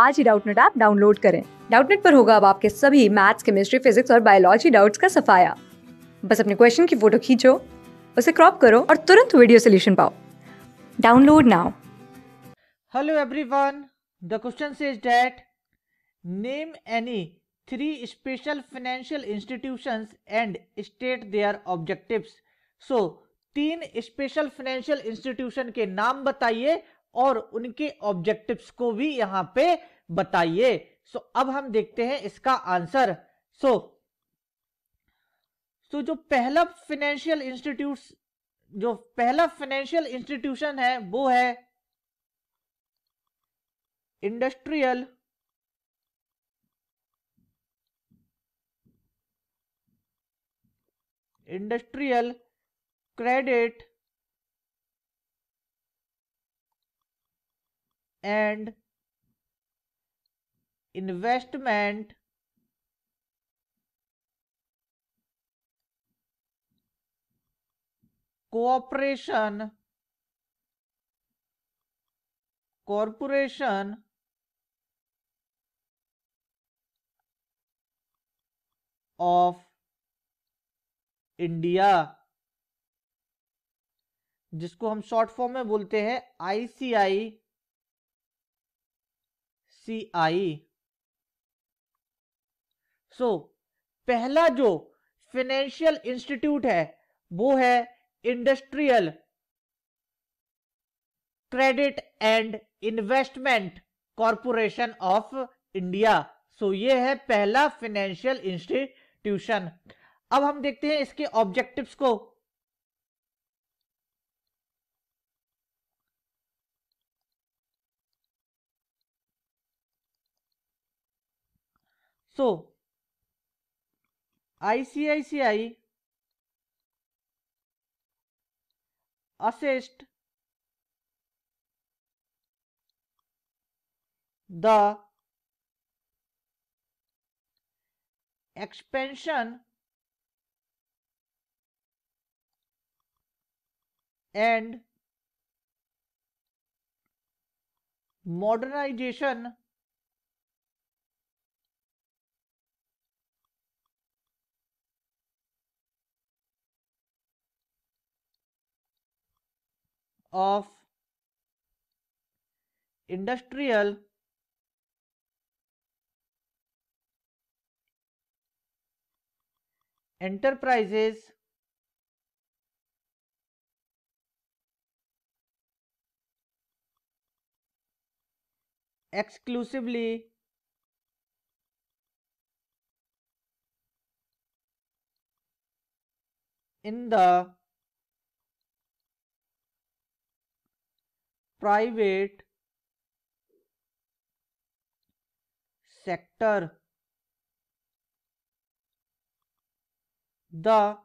आज ही Doubtnut app download करें डाउटनेट पर होगा अब आपके सभी मैथ्स केमिस्ट्री फिजिक्स और बायोलॉजी डाउट्स का सफाया बस अपने क्वेश्चन की फोटो खींचो उसे क्रॉप करो और तुरंत वीडियो सोल्यूशन पाओ download now hello everyone the question is that name any three special financial institutions and state their objectives so तीन स्पेशल फाइनेंशियल इंस्टीट्यूशन के नाम बताइए और उनके ऑब्जेक्टिव्स को भी यहां पे बताइए सो so, अब हम देखते हैं इसका आंसर सो so, so, जो पहला फाइनेंशियल इंस्टीट्यूट जो पहला फाइनेंशियल इंस्टीट्यूशन है वो है industrial industrial credit and investment cooperation corporation of India जिसको हम शॉर्ट फॉर्म में बोलते हैं आईसीआई आई सो पहला जो फाइनेंशियल इंस्टीट्यूट है वो है industrial credit and investment corporation of India so ये है पहला फाइनेंशियल इंस्टीट्यूशन अब हम देखते हैं इसके ऑब्जेक्टिव्स को so ICICI assessed the expansion and modernization of industrial enterprises exclusively in the private sector the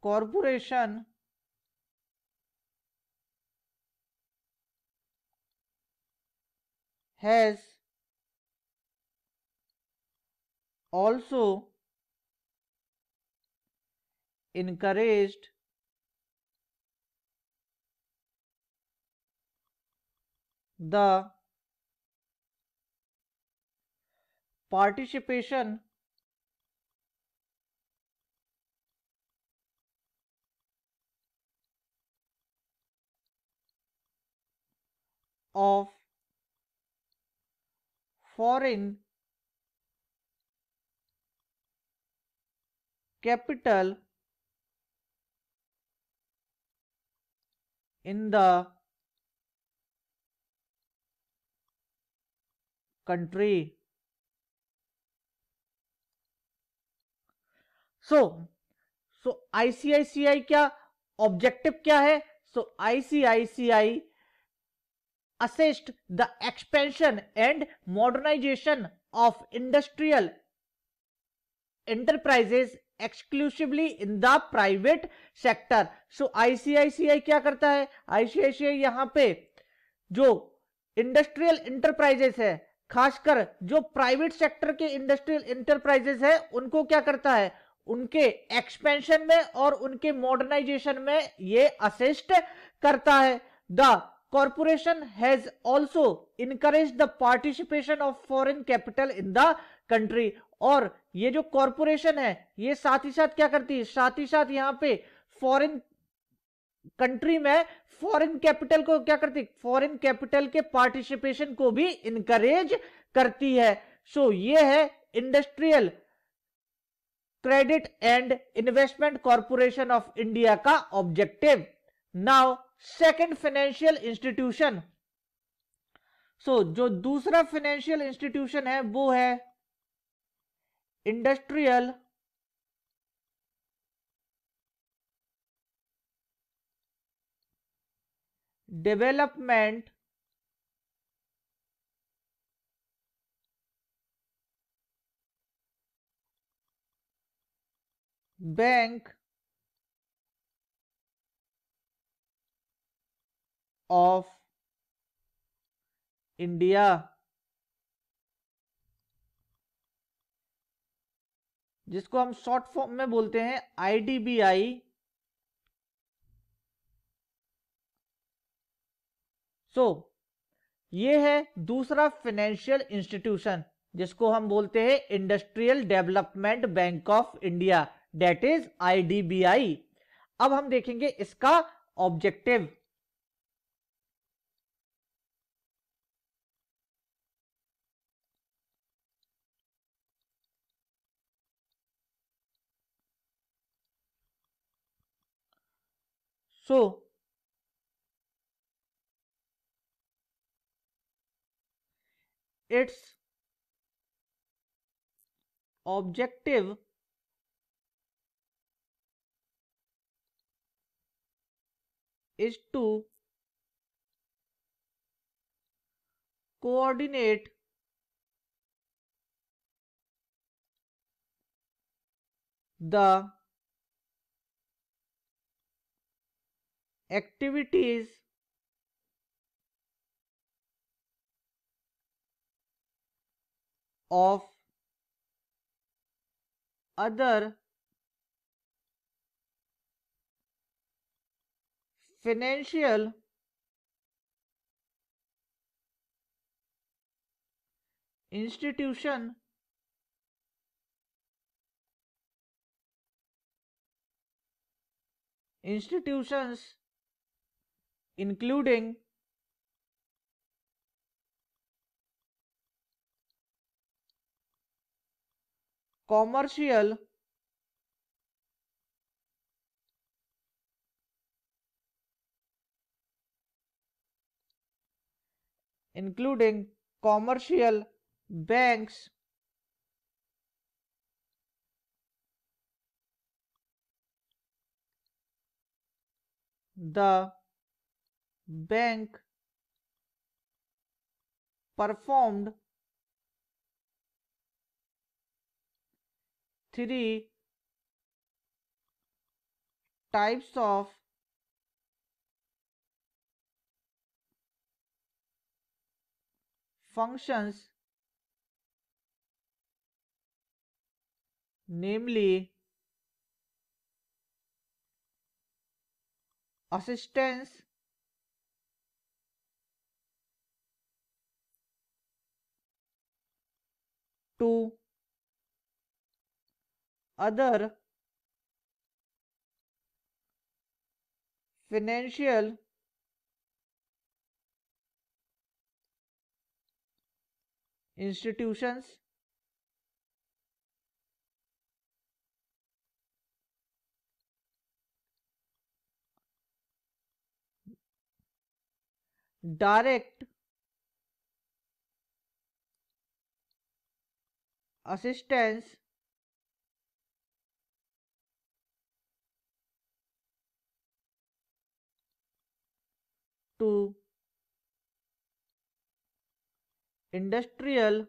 corporation has also encouraged the participation of foreign capital in the country. So so ICICI क्या objective क्या है so ICICI assist the expansion and modernization of industrial enterprises exclusively in the private sector. So ICICI क्या करता है ICICI यहाँ पे जो industrial enterprises है खासकर जो प्राइवेट सेक्टर के इंडस्ट्रियल इंटरप्राइजेस है उनको क्या करता है उनके एक्सपेंशन में और उनके मॉडर्नाइजेशन में ये असिस्ट करता है the corporation has also encourage the participation of foreign capital in the country और ये जो कॉरपोरेशन है ये साथ ही साथ क्या करती है साथ ही साथ यहाँ पे फॉरिन कंट्री में फॉरेन कैपिटल को क्या करती फॉरेन कैपिटल के पार्टिसिपेशन को भी इनकरेज करती है सो so, ये है industrial credit and investment corporation of India का objective now second financial institution so जो दूसरा फाइनेंशियल इंस्टीट्यूशन है वो है industrial development bank of India जिसको हम शॉर्ट फॉर्म में बोलते हैं आईडीबीआई सो so, ये है दूसरा फाइनेंशियल इंस्टीट्यूशन जिसको हम बोलते हैं industrial development bank of India that is IDBI अब हम देखेंगे इसका objective so so, its objective is to coordinate the activities of other financial institution institutions including commercial including commercial banks the bank performed three types of functions namely assistance to other financial institutions direct assistance to industrial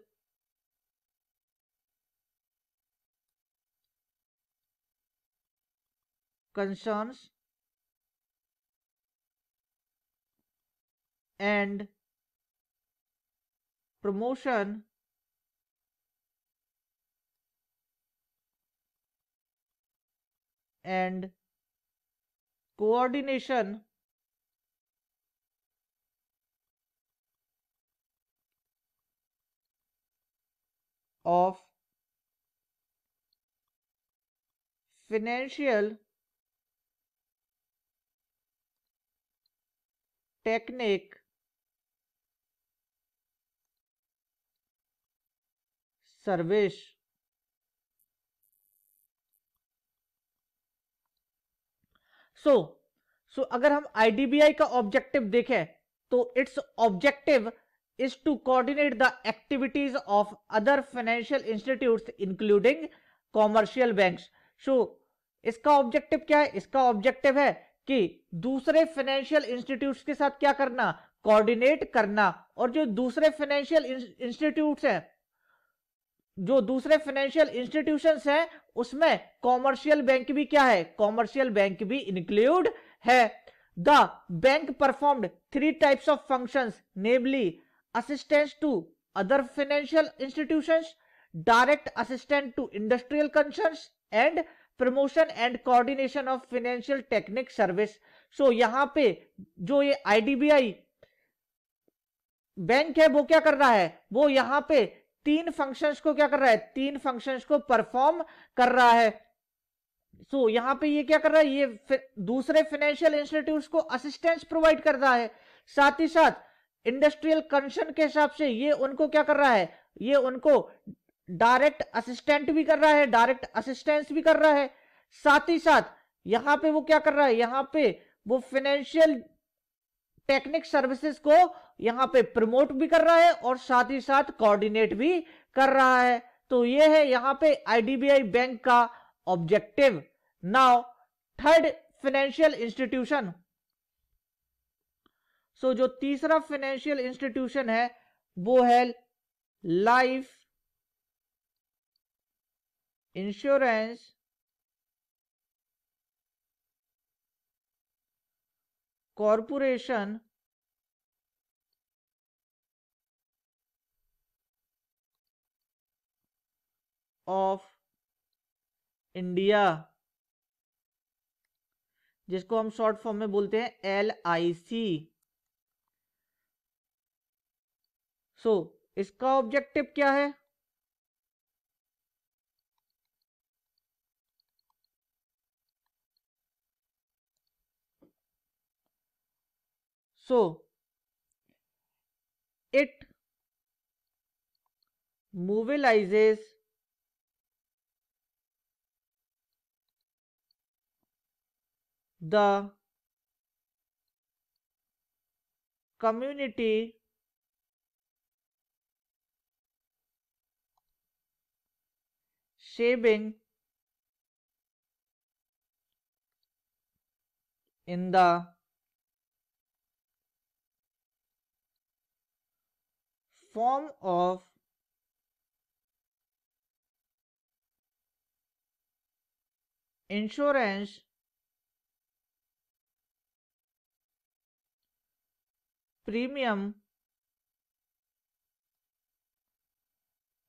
concerns and promotion and coordination of financial technique service so so अगर हम IDBI का objective देखें तो its objective is to coordinate the activities of other financial institutes including commercial banks. So इसका objective क्या है इसका objective है कि दूसरे फाइनेंशियल इंस्टीट्यूट्स के साथ क्या करना कोऑर्डिनेट करना और जो दूसरे फाइनेंशियल इंस्टीट्यूट्स हैं जो दूसरे फाइनेंशियल इंस्टीट्यूशंस हैं उसमें कॉमर्शियल बैंक भी क्या है कॉमर्शियल बैंक भी इंक्लूड है the bank performed three types of functions namely assistance to other financial institutions, direct assistance to industrial concerns and promotion and coordination of financial technique service so यहाँ पे जो ये IDBI bank है वो क्या कर रहा है वो यहां पे तीन फंक्शंस को क्या कर रहा है तीन फंक्शंस को परफॉर्म कर रहा है सो so, यहां पे ये क्या कर रहा है ये दूसरे फाइनेंशियल इंस्टीट्यूट को असिस्टेंस प्रोवाइड कर रहा है साथ ही साथ इंडस्ट्रियल कंसर्न के हिसाब से ये उनको क्या कर रहा है ये उनको डायरेक्ट असिस्टेंट भी कर रहा है डायरेक्ट असिस्टेंस भी कर रहा है साथ ही साथ यहाँ पे वो क्या कर रहा है यहाँ पे वो फाइनेंशियल टेक्निक सर्विसेज को यहाँ पे प्रमोट भी कर रहा है और साथ ही साथ कोऑर्डिनेट भी कर रहा है तो ये है यहाँ पे आईडीबीआई बैंक का objective now third financial institution so so, जो तीसरा फाइनेंशियल इंस्टीट्यूशन है वो है life insurance corporation of India जिसको हम शॉर्ट फॉर्म में बोलते हैं L I C so so, इसका ऑब्जेक्टिव क्या है so it mobilises the community shaving in the form of insurance premium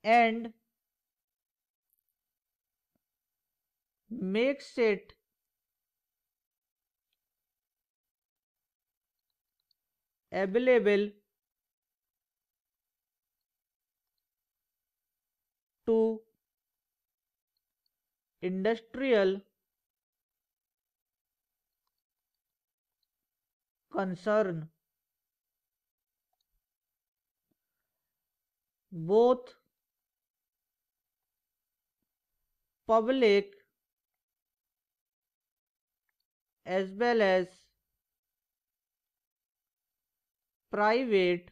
and makes it available to industrial concern both public as well as private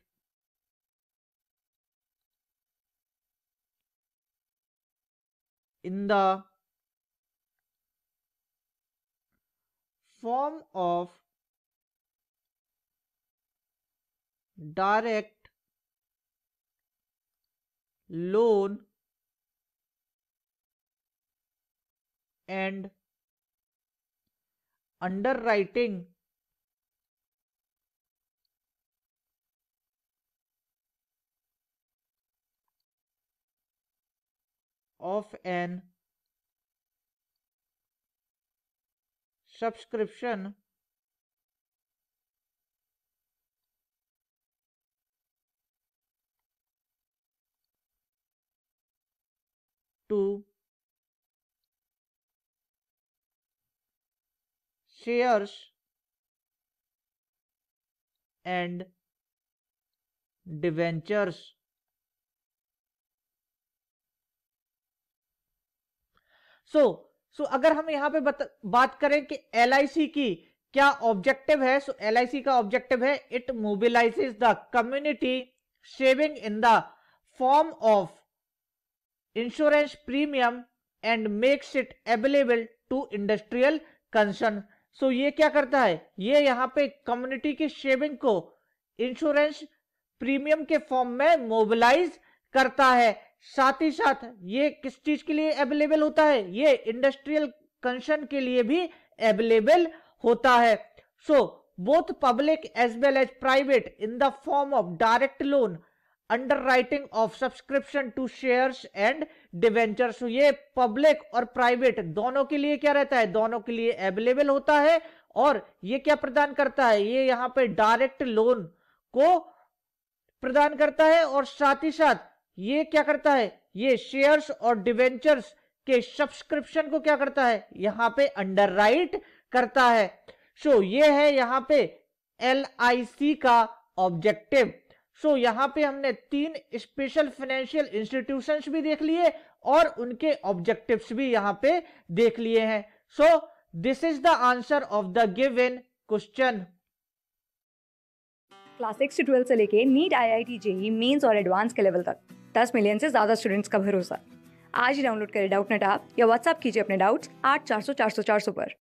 in the form of direct loan and underwriting of an subscription to shares and debentures so so, so so अगर हम यहां पे बत, बात करें कि L की क्या ऑब्जेक्टिव है सो so एल का ऑब्जेक्टिव है it mobilises the community saving in the form of insurance premium and makes it available to industrial concern so ये क्या करता है ये यहाँ पे कम्युनिटी की शेविंग को इंश्योरेंस प्रीमियम के फॉर्म में मोबिलाइज करता है साथ ही साथ ये किस चीज के लिए अवेलेबल होता है ये इंडस्ट्रियल कंसर्न के लिए भी अवेलेबल होता है so both public as well as private in the form of direct loan underwriting of subscription to share and debentures ये पब्लिक और प्राइवेट दोनों के लिए क्या रहता है दोनों के लिए अवेलेबल होता है और ये क्या प्रदान करता है ये यहाँ पे डायरेक्ट लोन को प्रदान करता है और साथ ही साथ ये क्या करता है ये शेयर्स और डिवेंचर्स के सब्सक्रिप्शन को क्या करता है यहाँ पे अंडर करता है सो so, ये है यहाँ पे एल का ऑब्जेक्टिव सो so, यहाँ पे हमने तीन स्पेशल फाइनेंशियल इंस्टीट्यूशंस भी देख लिए और उनके ऑब्जेक्टिव्स भी यहाँ पे देख लिए हैं so this is the answer of the given question class six से ट्वेल्थ से लेके NEET I I T JEE mains और एडवांस के लेवल तक दस मिलियन से ज्यादा स्टूडेंट्स का भरोसा आज ही डाउनलोड करें डाउट नेट आप या व्हाट्सअप कीजिए अपने डाउट्स आठ चार सौ चार सौ चार सौ पर